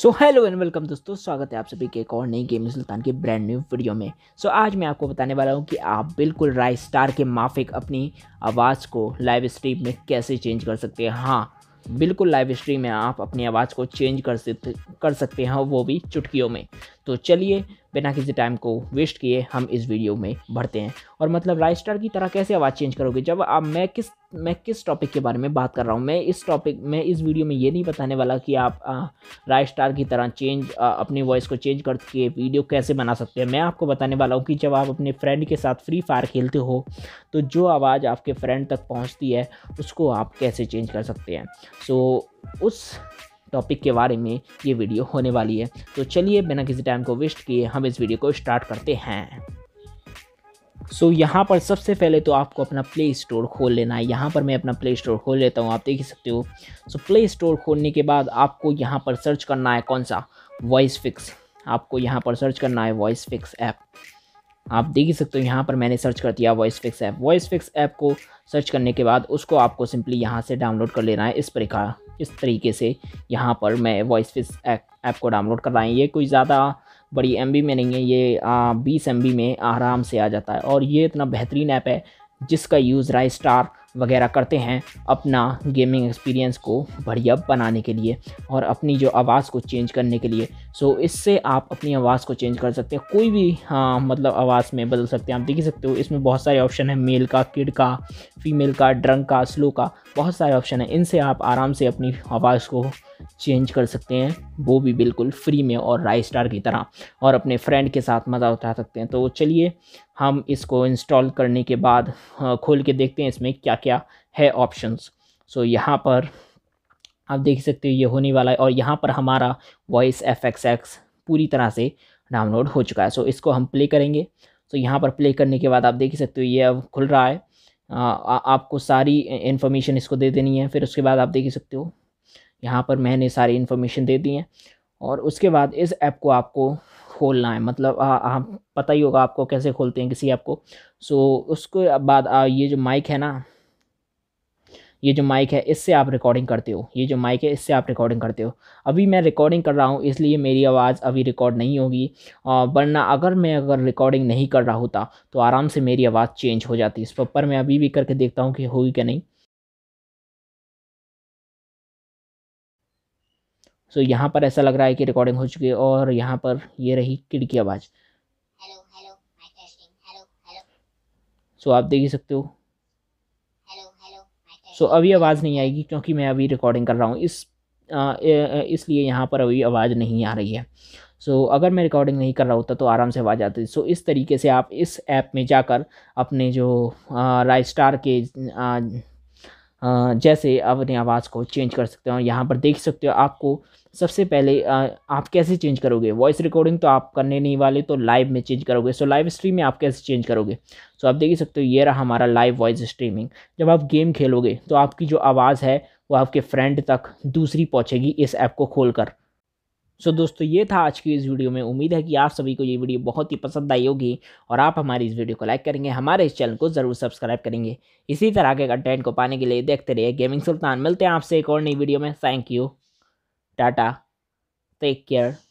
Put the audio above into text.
so hello and welcome दोस्तों स्वागत है आप सभी के एक और नई गेम सुल्तान की ब्रांड न्यू वीडियो में सो so, आज मैं आपको बताने वाला हूँ कि आप बिल्कुल राय स्टार के माफिक अपनी आवाज़ को लाइव स्ट्रीम में कैसे चेंज कर सकते हैं हाँ बिल्कुल लाइव स्ट्रीम में आप अपनी आवाज़ को चेंज कर सकते कर सकते हैं वो भी चुटकियों में तो चलिए बिना किसी टाइम को वेस्ट किए हम इस वीडियो में बढ़ते हैं और मतलब राइट स्टार की तरह कैसे आवाज़ चेंज करोगे जब आप मैं किस मैं किस टॉपिक के बारे में बात कर रहा हूँ मैं इस टॉपिक मैं इस वीडियो में ये नहीं बताने वाला कि आप राय स्टार की तरह चेंज आ, अपनी वॉइस को चेंज करके वीडियो कैसे बना सकते हैं मैं आपको बताने वाला हूँ कि जब आप अपने फ्रेंड के साथ फ्री फायर खेलते हो तो जो आवाज़ आपके फ्रेंड तक पहुँचती है उसको आप कैसे चेंज कर सकते हैं सो उस टॉपिक के बारे में ये वीडियो होने वाली है तो चलिए बिना किसी टाइम को वेस्ट किए हम इस वीडियो को स्टार्ट करते हैं सो so, यहाँ पर सबसे पहले तो आपको अपना प्ले स्टोर खोल लेना है यहाँ पर मैं अपना प्ले स्टोर खोल लेता हूँ आप देख ही सकते हो सो प्ले स्टोर खोलने के बाद आपको यहाँ पर सर्च करना है कौन सा वॉइस फिक्स आपको यहाँ पर सर्च करना है वॉइस फिक्स ऐप आप देख ही सकते हो यहाँ पर मैंने सर्च कर दिया voice fix app voice fix app को सर्च करने के बाद उसको आपको सिंपली यहाँ से डाउनलोड कर लेना है इस प्रकार इस तरीके से यहाँ पर मैं वॉइस फिक्स ऐप को डाउनलोड कर रहा है ये कोई ज़्यादा बड़ी एम में नहीं है ये बीस एम में आराम से आ जाता है और ये इतना बेहतरीन ऐप है जिसका यूज़ रहा है स्टार वगैरह करते हैं अपना गेमिंग एक्सपीरियंस को बढ़िया बनाने के लिए और अपनी जो आवाज़ को चेंज करने के लिए सो इससे आप अपनी आवाज़ को चेंज कर सकते हैं कोई भी हाँ मतलब आवाज़ में बदल सकते हैं आप देख ही सकते हो इसमें बहुत सारे ऑप्शन है मेल का किड का फीमेल का ड्रंक का स्लो का बहुत सारे ऑप्शन है इनसे आप आराम से अपनी आवाज़ को चेंज कर सकते हैं वो भी बिल्कुल फ्री में और राइ स्टार की तरह और अपने फ्रेंड के साथ मज़ा उठा सकते हैं तो चलिए हम इसको इंस्टॉल करने के बाद खोल के देखते हैं इसमें क्या क्या है ऑप्शंस सो so, यहाँ पर आप देख सकते हो ये होने वाला है और यहाँ पर हमारा वॉइस एफ एक्स एक्स पूरी तरह से डाउनलोड हो चुका है सो so, इसको हम प्ले करेंगे सो so, यहाँ पर प्ले करने के बाद आप देख सकते हो ये अब खुल रहा है आ, आ, आपको सारी इन्फॉर्मेशन इसको दे देनी है फिर उसके बाद आप देख सकते हो यहाँ पर मैंने सारी इन्फॉर्मेशन दे दी है और उसके बाद इस ऐप को आपको खोलना है मतलब आप पता ही होगा आपको कैसे खोलते हैं किसी ऐप को सो उसके बाद आ, ये जो माइक है ना ये जो माइक है इससे आप रिकॉर्डिंग करते हो ये जो माइक है इससे आप रिकॉर्डिंग करते हो अभी मैं रिकॉर्डिंग कर रहा हूँ इसलिए मेरी आवाज़ अभी रिकॉर्ड नहीं होगी वरना अगर मैं अगर रिकॉर्डिंग नहीं कर रहा होता तो आराम से मेरी आवाज़ चेंज हो जाती इस पर मैं अभी भी करके देखता हूँ कि होगी क्या नहीं सो so, यहाँ पर ऐसा लग रहा है कि रिकॉर्डिंग हो चुकी है और यहाँ पर ये रही किड की आवाज़ सो so, आप देख ही सकते हो सो so, अभी आवाज़ नहीं आएगी क्योंकि मैं अभी रिकॉर्डिंग कर रहा हूँ इस इसलिए यहाँ पर अभी आवाज़ नहीं आ रही है सो so, अगर मैं रिकॉर्डिंग नहीं कर रहा होता तो आराम से आवाज़ आती सो so, इस तरीके से आप इस ऐप में जाकर अपने जो राइस्टार के आ, जैसे आप अपनी आवाज़ को चेंज कर सकते हो यहाँ पर देख सकते हो आपको सबसे पहले आप कैसे चेंज करोगे वॉइस रिकॉर्डिंग तो आप करने नहीं वाले तो लाइव में चेंज करोगे सो लाइव स्ट्रीम में आप कैसे चेंज करोगे सो आप देख सकते हो ये रहा हमारा लाइव वॉइस स्ट्रीमिंग जब आप गेम खेलोगे तो आपकी जो आवाज़ है वो आपके फ्रेंड तक दूसरी पहुँचेगी इस ऐप को खोल कर सो so, दोस्तों ये था आज की इस वीडियो में उम्मीद है कि आप सभी को ये वीडियो बहुत ही पसंद आई होगी और आप हमारी इस वीडियो को लाइक करेंगे हमारे इस चैनल को ज़रूर सब्सक्राइब करेंगे इसी तरह के कंटेंट को पाने के लिए देखते रहिए गेमिंग सुल्तान मिलते हैं आपसे एक और नई वीडियो में thank you tata take care